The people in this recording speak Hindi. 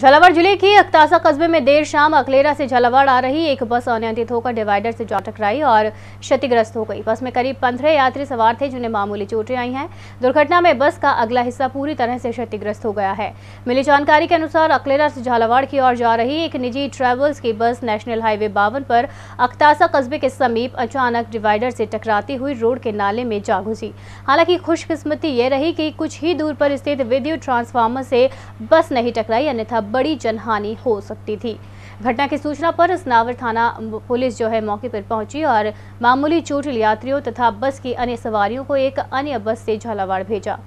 झालावाड़ जिले के अक्तासा कस्बे में देर शाम अकलेरा से झालावाड़ आ रही एक बस अनियंत्रित होकर डिवाइडर से जा टकराई और क्षतिग्रस्त हो गई बस में करीब पंद्रह यात्री सवार थे जिन्हें मामूली चोटें आई हैं दुर्घटना में बस का अगला हिस्सा पूरी तरह से क्षतिग्रस्त हो गया है मिली जानकारी के अनुसार अकलेरा से झालावाड़ की ओर जा रही एक निजी ट्रेवल्स की बस नेशनल हाईवे बावन पर अक्तासा कस्बे के समीप अचानक डिवाइडर से टकराती हुई रोड के नाले में जा घुसी हालांकि खुशकिस्मती ये रही कि कुछ ही दूर पर स्थित विद्युत ट्रांसफार्मर से बस नहीं टकराई अन्यथा बड़ी जनहानि हो सकती थी घटना की सूचना पर स्नावर थाना पुलिस जो है मौके पर पहुंची और मामूली चोटिल यात्रियों तथा बस की अन्य सवारियों को एक अन्य बस से झालावाड़ भेजा